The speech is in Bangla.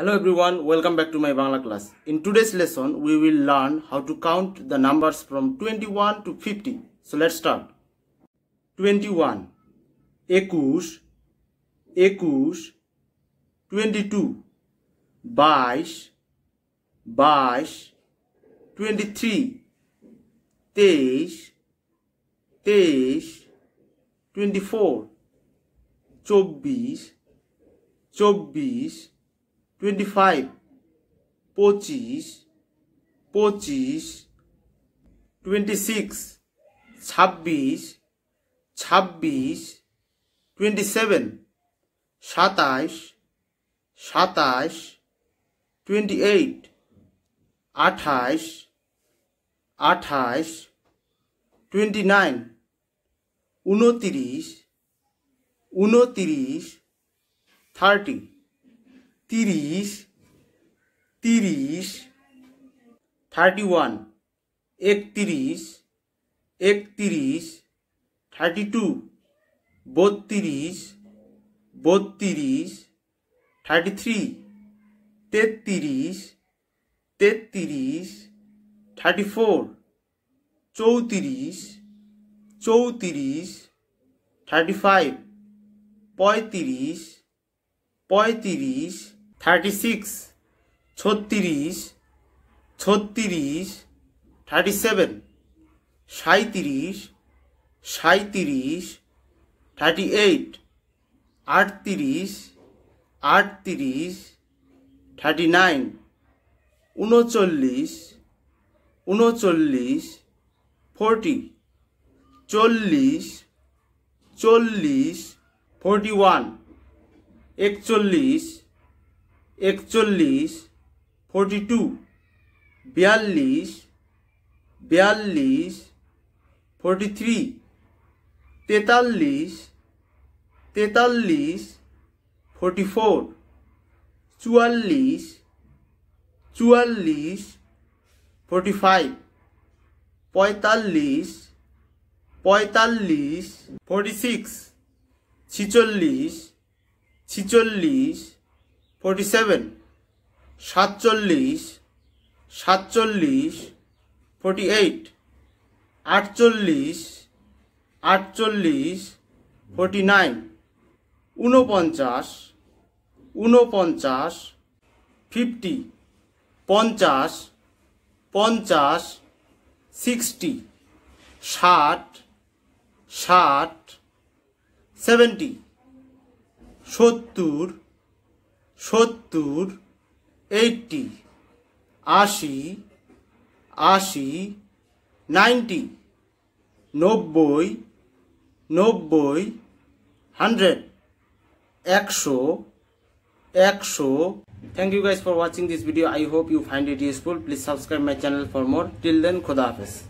Hello everyone, welcome back to my Bangla class. In today's lesson, we will learn how to count the numbers from 21 to 50. So let's start. 21 Ekush Ekush 22 Baish Baish 23 Teish Teish 24 তেইশ টোয়েন্টি টোয়েন্টি ফাইভ পঁচিশ পঁচিশ টোয়েন্টি সিক্স ছাব্বিশ ছাব্বিশ টোয়েন্টি সেভেন সাতাশ সাতাশ টোয়েন্টি এইট আঠাশ আঠাশ টোয়েন্টি নাইন উনতিরিশ উনতিরিশ থার্টি তিরিশ তিরিশ থার্টি ওয়ান একত্রিশ একত্রিশ থার্টি টু বত্রিশ বত্রিশ থার্টি থ্রি তেত্রিশ তেত্রিশ থার্টি ফোর চৌত্রিশ চৌত্রিশ থার্টি ফাইভ পঁয়ত্রিশ পঁয়ত্রিশ থার্টি সিক্স ছত্রিশ ছত্রিশ থার্টি সেভেন সাঁত্রিশ সাঁত্রিশ থার্টি এইট আটত্রিশ আটত্রিশ থার্টি নাইন উনচল্লিশ উনচল্লিশ ফোরটি চল্লিশ চল্লিশ ফোরটি ওয়ান একচল্লিশ একচল্লিশ ফোরটি টু বিয়াল্লিশ বিয়াল্লিশ ফোরটি থ্রি তেতাল্লিশ তেতাল্লিশ ফোরটি ফোর চুয়াল্লিশ চুয়াল্লিশ ফোরটি ফাইভ পঁয়তাল্লিশ পঁয়তাল্লিশ ফোরটি সিক্স ছিচল্লিশ ছিচল্লিশ ফোরটি সেভেন সাতচল্লিশ সাতচল্লিশ ফোরটি এইট আটচল্লিশ আটচল্লিশ ফোরটি নাইন ঊনপঞ্চাশ ঊনপঞ্চাশ ফিফটি পঞ্চাশ পঞ্চাশ সিক্সটি ষাট ষাট সেভেন্টি সত্তর সত্তর এইটটি আশি আশি নাইনটি নব্বই নব্বই হান্ড্রেড একশো একশো thank you guys for watching this video i hope you find it useful please subscribe my channel for more till then khuda hafiz